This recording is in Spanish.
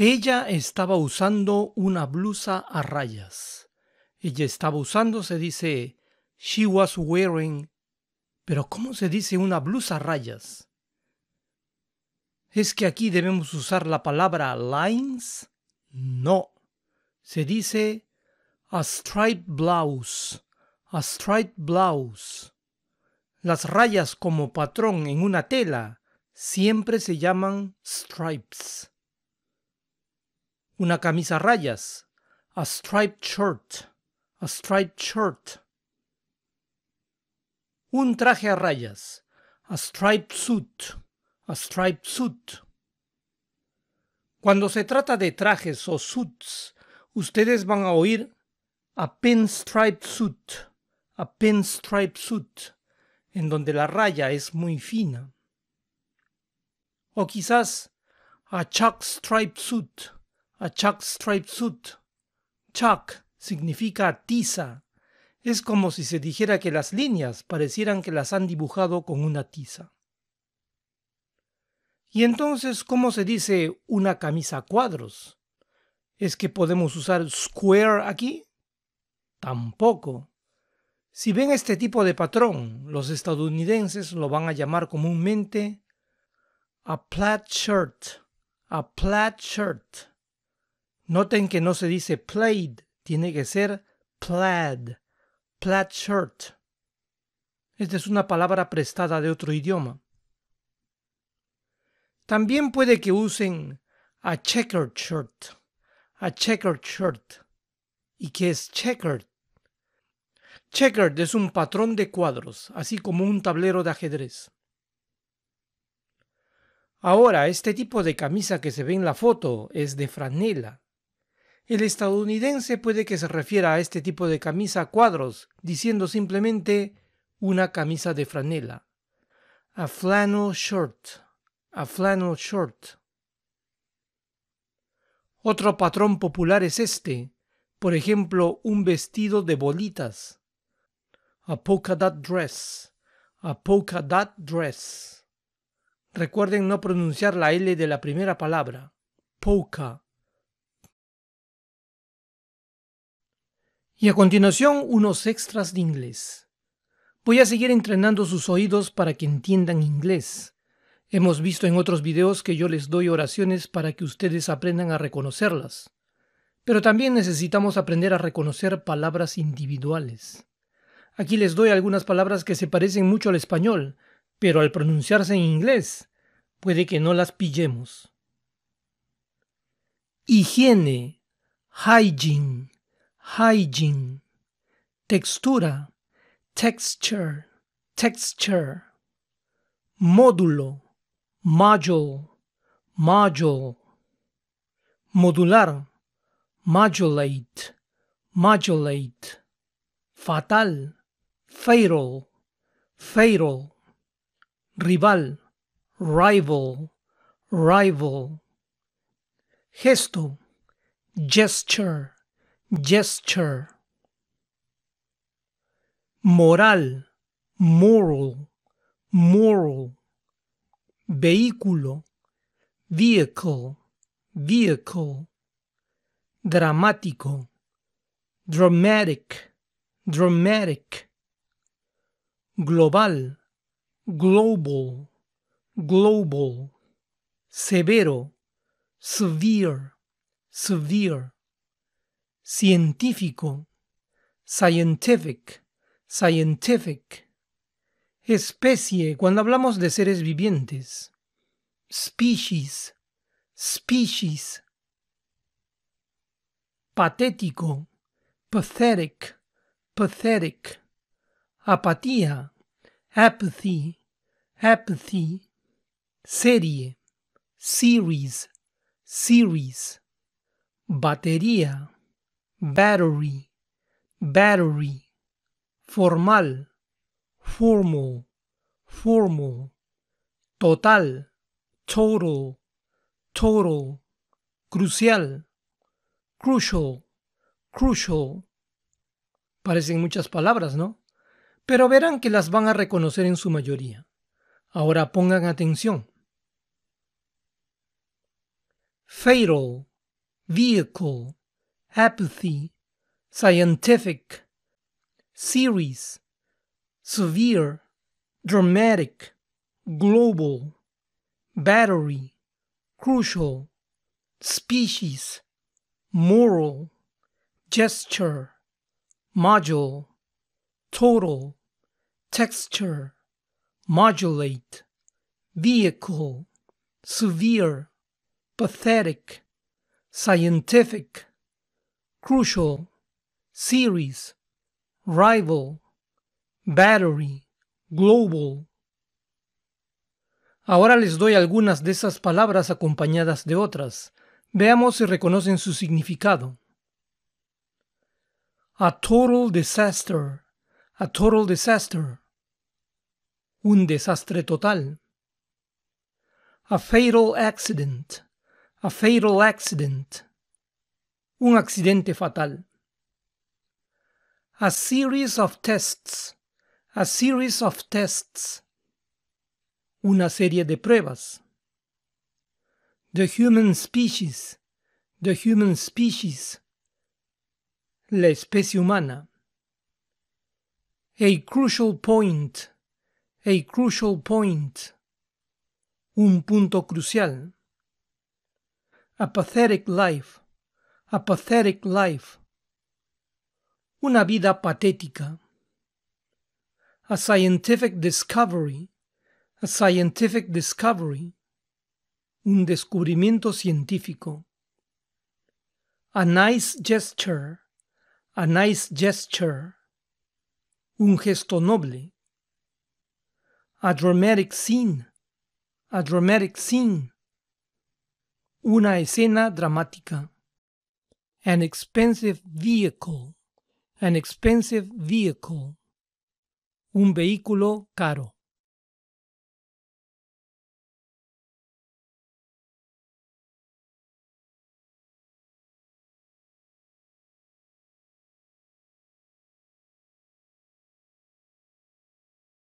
Ella estaba usando una blusa a rayas. Ella estaba usando, se dice, she was wearing. Pero ¿cómo se dice una blusa a rayas? ¿Es que aquí debemos usar la palabra lines? No. Se dice a striped blouse. A striped blouse. Las rayas como patrón en una tela siempre se llaman stripes una camisa a rayas, a striped shirt, a striped shirt. Un traje a rayas, a striped suit, a striped suit. Cuando se trata de trajes o suits, ustedes van a oír a striped suit, a striped suit, en donde la raya es muy fina. O quizás a chuck striped suit, a Chuck striped Suit. Chuck significa tiza. Es como si se dijera que las líneas parecieran que las han dibujado con una tiza. ¿Y entonces cómo se dice una camisa a cuadros? ¿Es que podemos usar square aquí? Tampoco. Si ven este tipo de patrón, los estadounidenses lo van a llamar comúnmente a plaid shirt, a plaid shirt. Noten que no se dice plaid, tiene que ser plaid, plaid shirt. Esta es una palabra prestada de otro idioma. También puede que usen a checkered shirt, a checkered shirt. ¿Y qué es checkered? Checkered es un patrón de cuadros, así como un tablero de ajedrez. Ahora, este tipo de camisa que se ve en la foto es de franela, el estadounidense puede que se refiera a este tipo de camisa a cuadros, diciendo simplemente una camisa de franela. A flannel shirt. A flannel shirt. Otro patrón popular es este, por ejemplo, un vestido de bolitas. A polka dot dress. A polka dot dress. Recuerden no pronunciar la L de la primera palabra. Polka. Y a continuación unos extras de inglés. Voy a seguir entrenando sus oídos para que entiendan inglés. Hemos visto en otros videos que yo les doy oraciones para que ustedes aprendan a reconocerlas. Pero también necesitamos aprender a reconocer palabras individuales. Aquí les doy algunas palabras que se parecen mucho al español, pero al pronunciarse en inglés puede que no las pillemos. Higiene, hygiene hygiene, textura, texture, texture, módulo, module, module, modular, modulate, modulate, fatal, fatal, fatal, rival, rival, rival, gesto, gesture, gesture. Moral, moral, moral. Vehículo, vehicle, vehicle. Dramático, dramatic, dramatic. Global, global, global. Severo, severe, severe científico, scientific, scientific. Especie, cuando hablamos de seres vivientes. Species, species. Patético, pathetic, pathetic. Apatía, apathy, apathy. Serie, series, series. Batería battery, battery, formal, formal, formal, total, total, total, crucial, crucial, crucial. Parecen muchas palabras, ¿no? Pero verán que las van a reconocer en su mayoría. Ahora pongan atención. Fatal, vehicle, apathy, scientific, series, severe, dramatic, global, battery, crucial, species, moral, gesture, module, total, texture, modulate, vehicle, severe, pathetic, scientific, crucial, series, rival, battery, global. Ahora les doy algunas de esas palabras acompañadas de otras. Veamos si reconocen su significado. A total disaster. A total disaster. Un desastre total. A fatal accident. A fatal accident. un accidente fatal. A series of tests, a series of tests, una serie de pruebas. The human species, the human species, la especie humana. A crucial point, a crucial point, un punto crucial. A pathetic life, A Pathetic Life. Una vida patética. A Scientific Discovery. A Scientific Discovery. Un descubrimiento científico. A Nice Gesture. A Nice Gesture. Un gesto noble. A Dramatic Scene. A Dramatic Scene. Una escena dramática an expensive vehicle, an expensive vehicle, un vehículo caro.